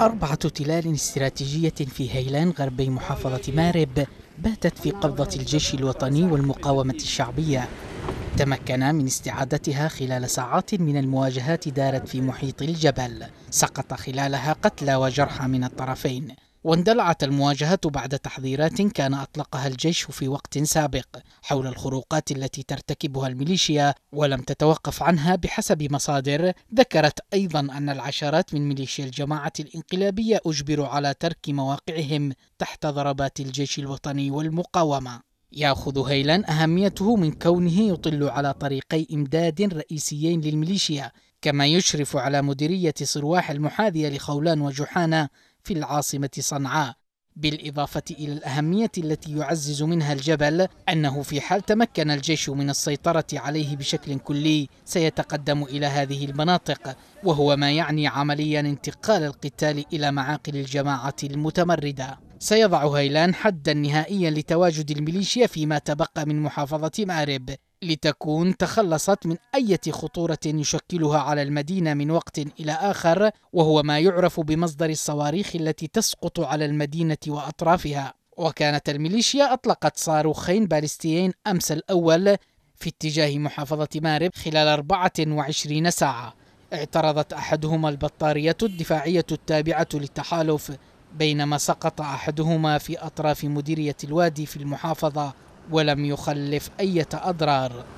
أربعة تلال استراتيجية في هيلان غربي محافظة مارب باتت في قبضة الجيش الوطني والمقاومة الشعبية تمكنا من استعادتها خلال ساعات من المواجهات دارت في محيط الجبل سقط خلالها قتلى وجرحى من الطرفين واندلعت المواجهة بعد تحذيرات كان أطلقها الجيش في وقت سابق حول الخروقات التي ترتكبها الميليشيا ولم تتوقف عنها بحسب مصادر ذكرت أيضا أن العشرات من ميليشيا الجماعة الانقلابية أجبروا على ترك مواقعهم تحت ضربات الجيش الوطني والمقاومة ياخذ هيلان اهميته من كونه يطل على طريقي امداد رئيسيين للميليشيا كما يشرف على مديريه صرواح المحاذيه لخولان وجحانه في العاصمة صنعاء بالإضافة إلى الأهمية التي يعزز منها الجبل أنه في حال تمكن الجيش من السيطرة عليه بشكل كلي سيتقدم إلى هذه المناطق وهو ما يعني عمليا انتقال القتال إلى معاقل الجماعة المتمردة سيضع هيلان حدا نهائيا لتواجد الميليشيا فيما تبقى من محافظة مأرب لتكون تخلصت من أي خطورة يشكلها على المدينة من وقت إلى آخر وهو ما يعرف بمصدر الصواريخ التي تسقط على المدينة وأطرافها وكانت الميليشيا أطلقت صاروخين باليستيين أمس الأول في اتجاه محافظة مارب خلال 24 ساعة اعترضت أحدهما البطارية الدفاعية التابعة للتحالف بينما سقط أحدهما في أطراف مديرية الوادي في المحافظة ولم يخلف أي أضرار